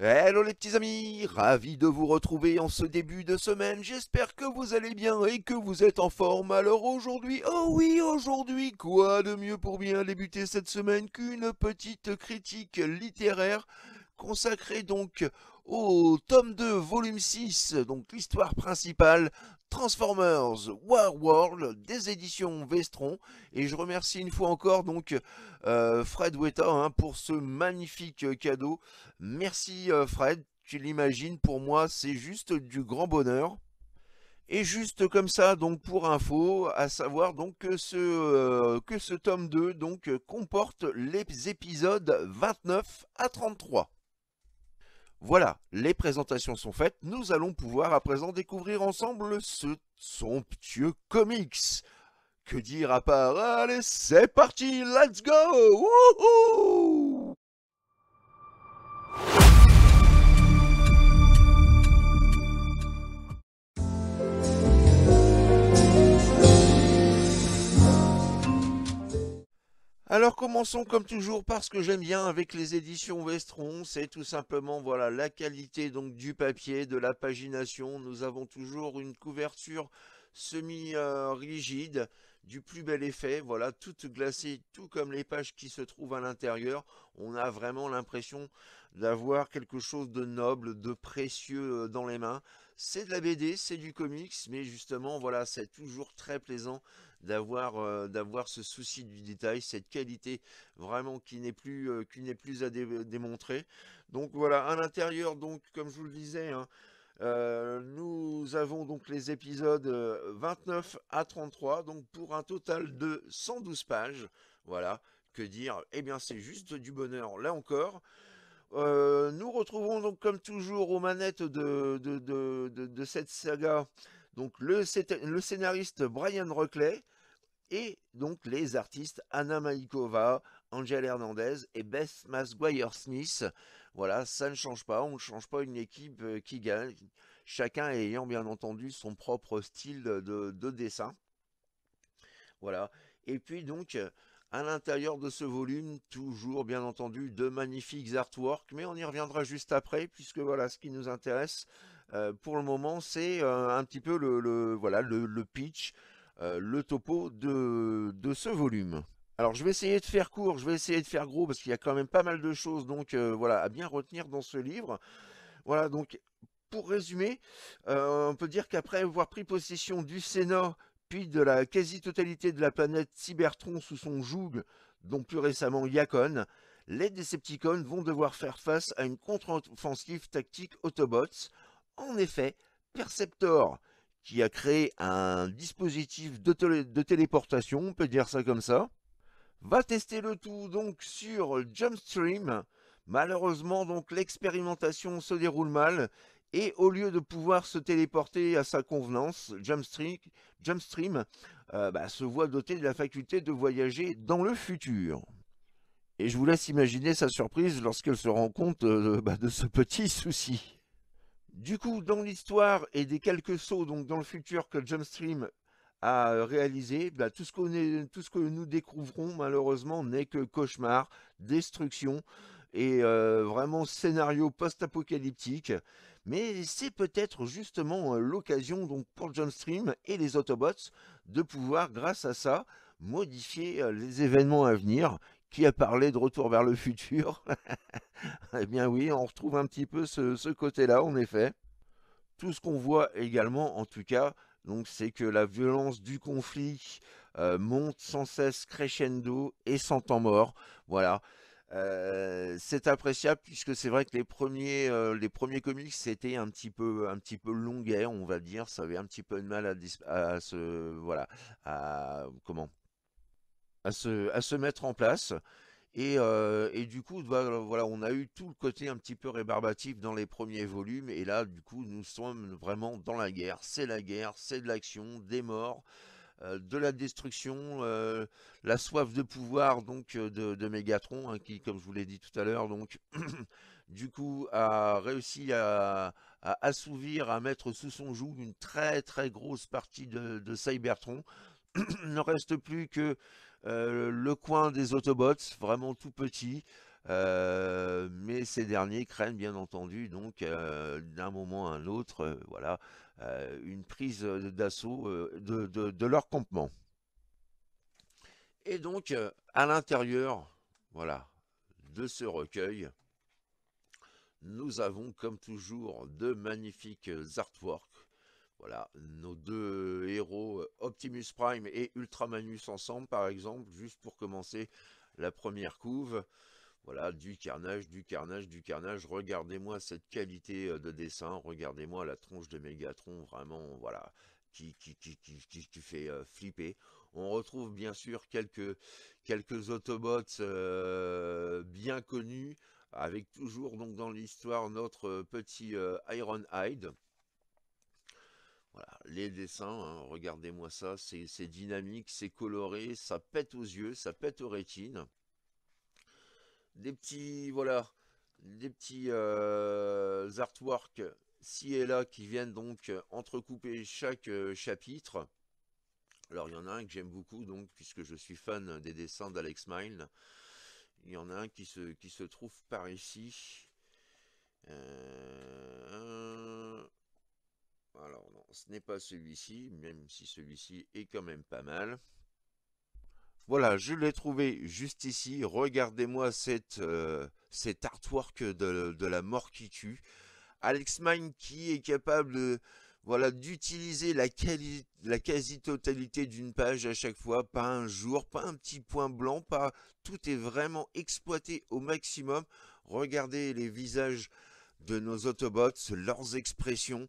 Hello les petits amis, ravi de vous retrouver en ce début de semaine, j'espère que vous allez bien et que vous êtes en forme. Alors aujourd'hui, oh oui aujourd'hui, quoi de mieux pour bien débuter cette semaine qu'une petite critique littéraire consacrée donc au tome 2 volume 6, donc l'histoire principale Transformers War World des éditions Vestron et je remercie une fois encore donc euh, Fred Weta hein, pour ce magnifique cadeau. Merci euh, Fred, tu l'imagines pour moi c'est juste du grand bonheur. Et juste comme ça, donc pour info, à savoir donc que ce, euh, que ce tome 2 donc, comporte les épisodes 29 à 33. Voilà, les présentations sont faites, nous allons pouvoir à présent découvrir ensemble ce somptueux comics. Que dire à part Allez, c'est parti, let's go Wouhou Alors commençons comme toujours par ce que j'aime bien avec les éditions Vestron, c'est tout simplement voilà la qualité donc du papier, de la pagination. Nous avons toujours une couverture semi-rigide, du plus bel effet, voilà, toute glacée, tout comme les pages qui se trouvent à l'intérieur. On a vraiment l'impression d'avoir quelque chose de noble, de précieux euh, dans les mains. C'est de la BD, c'est du comics, mais justement, voilà, c'est toujours très plaisant d'avoir d'avoir ce souci du détail, cette qualité vraiment qui n'est plus qui n'est plus à démontrer. Donc voilà, à l'intérieur, donc comme je vous le disais, hein, nous avons donc les épisodes 29 à 33, donc pour un total de 112 pages. Voilà, que dire Eh bien, c'est juste du bonheur, là encore. nous retrouvons donc comme toujours aux manettes de, de, cette saga donc le, le, scénariste Brian Reclay, et donc les artistes Anna Malikova, Angel Hernandez et Beth Masguire Smith. Voilà, ça ne change pas, on ne change pas une équipe euh, qui gagne, chacun ayant bien entendu son propre style de, dessin. Voilà, et puis donc à l'intérieur de ce volume, toujours bien entendu de magnifiques artworks, mais on y reviendra juste après, puisque voilà ce qui nous intéresse euh, pour le moment, c'est euh, un petit peu le, le pitch, euh, le topo de, de, ce volume. Alors je vais essayer de faire court, je vais essayer de faire gros parce qu'il y a quand même pas mal de choses donc euh, voilà à bien retenir dans ce livre. Voilà donc pour résumer, euh, on peut dire qu'après avoir pris possession du Sénat puis de la quasi-totalité de la planète Cybertron sous son joug, dont plus récemment Yakon, les Decepticons vont devoir faire face à une contre-offensive tactique Autobots. En effet, Perceptor, qui a créé un dispositif de, téléportation, on peut dire ça comme ça, va tester le tout donc sur Jumpstream. Malheureusement, donc l'expérimentation se déroule mal et au lieu de pouvoir se téléporter à sa convenance, Jumpstream, euh, bah, se voit doté de la faculté de voyager dans le futur. Et je vous laisse imaginer sa surprise lorsqu'elle se rend compte euh, bah, de ce petit souci. Du coup, dans l'histoire et des quelques sauts donc dans le futur que Jumpstream a euh, réalisé, bah, tout, ce tout, ce que nous découvrons malheureusement n'est que cauchemar, destruction et euh, vraiment scénario post-apocalyptique. Mais c'est peut-être justement euh, l'occasion donc pour Jumpstream et les Autobots de pouvoir, grâce à ça, modifier les événements à venir qui a parlé de retour vers le futur. eh bien oui, on retrouve un petit peu ce, côté-là, en effet. Tout ce qu'on voit également, en tout cas, donc c'est que la violence du conflit euh, monte sans cesse crescendo et sans temps mort. Voilà. Euh, c'est appréciable puisque c'est vrai que les premiers, euh, les premiers comics c'était un petit peu, un petit peu longuet, on va dire. Ça avait un petit peu de mal à, à se, voilà, à comment, à se, à se mettre en place. Et, euh, et, du coup, bah, euh, voilà, on a eu tout le côté un petit peu rébarbatif dans les premiers volumes. Et là, du coup, nous sommes vraiment dans la guerre. C'est la guerre, c'est de l'action, des morts, euh, de la destruction, la soif de pouvoir donc de, de Megatron, hein, qui, comme je vous l'ai dit tout à l'heure, donc du coup a réussi à, à, assouvir, à mettre sous son joug une très très grosse partie de, de Cybertron. Il ne reste plus que euh, le coin des Autobots, vraiment tout petit. Euh, mais ces derniers craignent bien entendu donc euh, d'un moment à un autre voilà, une prise d'assaut de, leur campement. Et donc à l'intérieur voilà, de ce recueil, nous avons comme toujours de magnifiques artworks voilà, nos deux héros, Optimus Prime et Ultramanus ensemble, par exemple, juste pour commencer la première couve. Voilà, du carnage, du carnage, du carnage. Regardez-moi cette qualité de dessin, regardez-moi la tronche de Megatron, vraiment, voilà, qui, qui, qui, qui fait flipper. On retrouve bien sûr quelques, quelques Autobots bien connus, avec toujours donc dans l'histoire notre petit Ironhide. Voilà, les dessins, hein, regardez-moi ça, c'est dynamique, c'est coloré, ça pète aux yeux, ça pète aux rétines. Des petits, voilà, des petits euh, artworks ci et là qui viennent donc entrecouper chaque euh, chapitre. Alors il y en a un que j'aime beaucoup, donc puisque je suis fan des dessins d'Alex Mine. Il y en a un qui se, qui se trouve par ici. Euh, alors non, ce n'est pas celui-ci, même si celui-ci est quand même pas mal. Voilà, je l'ai trouvé juste ici. Regardez-moi cette, euh, cet artwork de, la mort qui tue. Alex Mine qui est capable voilà, d'utiliser la, la quasi-totalité d'une page à chaque fois, pas un jour, pas un petit point blanc, pas tout est vraiment exploité au maximum. Regardez les visages de nos Autobots, leurs expressions,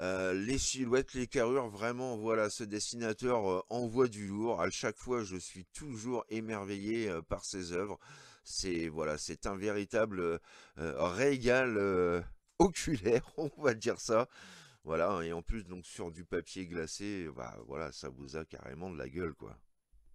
euh, les silhouettes, les carrures, vraiment, voilà, ce dessinateur euh, envoie du lourd. À chaque fois, je suis toujours émerveillé euh, par ses œuvres. C'est voilà, c'est un véritable régal oculaire, on va dire ça. Voilà, et en plus, donc sur du papier glacé, bah, voilà, ça vous a carrément de la gueule, quoi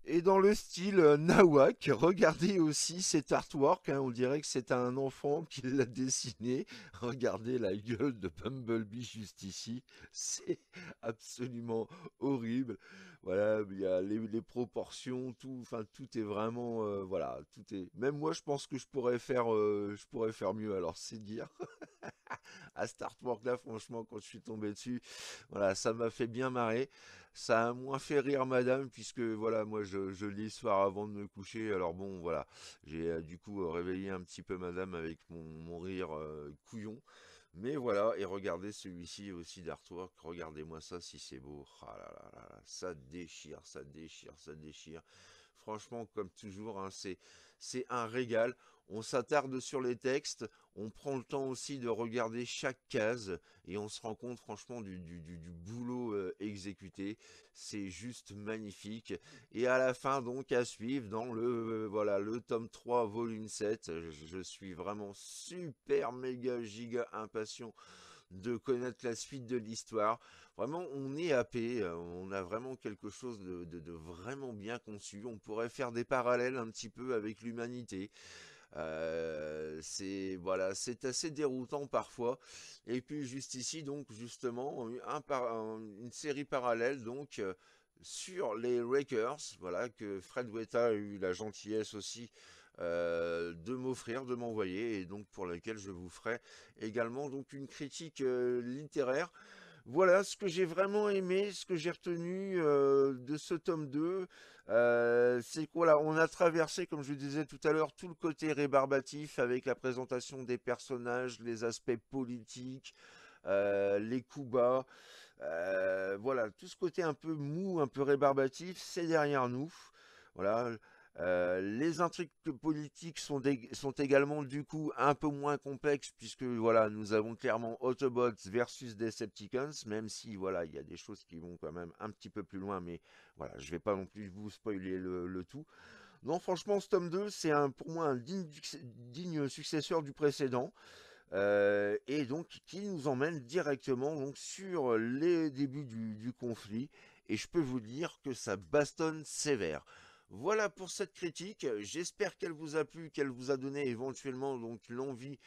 et dans le style euh, nawak. Regardez aussi cet artwork, hein, on dirait que c'est un enfant qui l'a dessiné. Regardez la gueule de Bumblebee juste ici, c'est absolument horrible. Voilà, il y a les, proportions, tout, enfin tout est vraiment, euh, voilà, tout est. Même moi, je pense que je pourrais faire, euh, je pourrais faire mieux. Alors c'est dire. à Startwork là, franchement, quand je suis tombé dessus, voilà, ça m'a fait bien marrer. Ça a moins fait rire madame, puisque voilà, moi je, lis soir avant de me coucher. Alors bon, voilà, j'ai euh, du coup euh, réveillé un petit peu madame avec mon, rire euh, couillon. Mais voilà, et regardez celui-ci aussi d'artwork, regardez-moi ça si c'est beau. Ah ça déchire, ça déchire, ça déchire. Franchement, comme toujours, hein, c'est c'est un régal on s'attarde sur les textes, on prend le temps aussi de regarder chaque case et on se rend compte franchement du, boulot euh, exécuté. C'est juste magnifique. Et à la fin donc à suivre dans le euh, voilà le tome 3 volume 7. Je, suis vraiment super méga giga impatient de connaître la suite de l'histoire. Vraiment, on est happé, euh, on a vraiment quelque chose de vraiment bien conçu. On pourrait faire des parallèles un petit peu avec l'humanité. Euh, c'est voilà, c'est assez déroutant parfois. Et puis juste ici, donc justement, une série parallèle donc euh, sur les Rakers, voilà que Fred Weta a eu la gentillesse aussi euh, de m'offrir, de m'envoyer, et donc pour laquelle je vous ferai également donc une critique littéraire. Voilà ce que j'ai vraiment aimé, ce que j'ai retenu euh, de ce tome 2. Euh, c'est quoi là On a traversé, comme je le disais tout à l'heure, tout le côté rébarbatif avec la présentation des personnages, les aspects politiques, euh, les coups bas. voilà, tout ce côté un peu mou, un peu rébarbatif, c'est derrière nous. Voilà, les intrigues politiques sont, également du coup un peu moins complexes puisque voilà nous avons clairement Autobots versus Decepticons même si voilà il y a des choses qui vont quand même un petit peu plus loin mais voilà je vais pas non plus vous spoiler le, tout. Non franchement ce tome 2 c'est pour moi un digne, successeur du précédent. et donc qui nous emmène directement donc, sur les débuts du conflit et je peux vous dire que ça bastonne sévère. Voilà pour cette critique. J'espère qu'elle vous a plu, qu'elle vous a donné éventuellement donc l'envie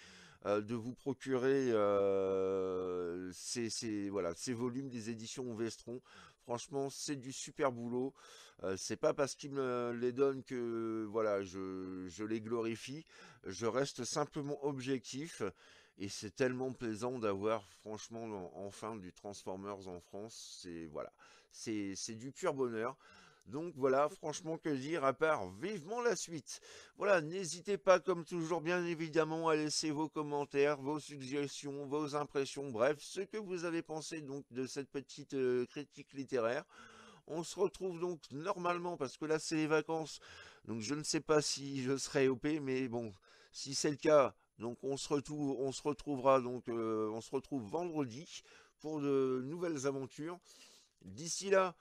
euh, de vous procurer euh, ces, voilà, ces volumes des éditions Vestron. Franchement, c'est du super boulot. Euh, c'est pas parce qu'ils me les donnent que voilà, je, les glorifie. Je reste simplement objectif. Et c'est tellement plaisant d'avoir franchement enfin du Transformers en France. C'est voilà, c'est du pur bonheur. Donc voilà, franchement, que dire à part vivement la suite. Voilà, n'hésitez pas, comme toujours, bien évidemment, à laisser vos commentaires, vos suggestions, vos impressions, bref, ce que vous avez pensé donc de cette petite euh, critique littéraire. On se retrouve donc normalement, parce que là c'est les vacances, donc je ne sais pas si je serai OP, mais bon, si c'est le cas, donc on se, retrouve, on se retrouvera donc euh, on se retrouve vendredi pour de nouvelles aventures. D'ici là,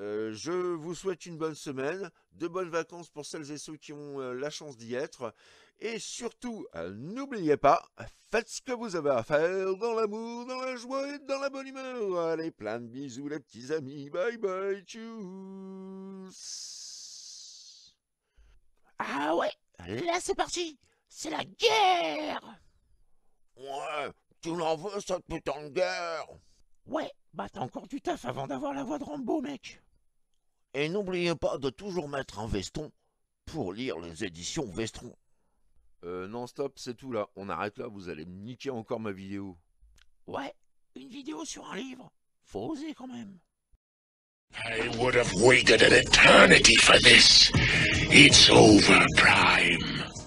euh, je vous souhaite une bonne semaine, de bonnes vacances pour celles et ceux qui ont euh, la chance d'y être. Et surtout, euh, n'oubliez pas, faites ce que vous avez à faire dans l'amour, dans la joie et dans la bonne humeur. Allez, plein de bisous les petits amis. Bye bye, tchuss. Ah ouais, là c'est parti, c'est la guerre Ouais, tu l'en veux cette putain de guerre Ouais, bah encore du taf avant d'avoir la voix de Rambo, mec et n'oubliez pas de toujours mettre un veston pour lire les éditions Vestron. Euh, non, stop, c'est tout là. On arrête là, vous allez niquer encore ma vidéo. Ouais, une vidéo sur un livre. Faut oser quand même. I would have waited an eternity for this. It's over, Prime.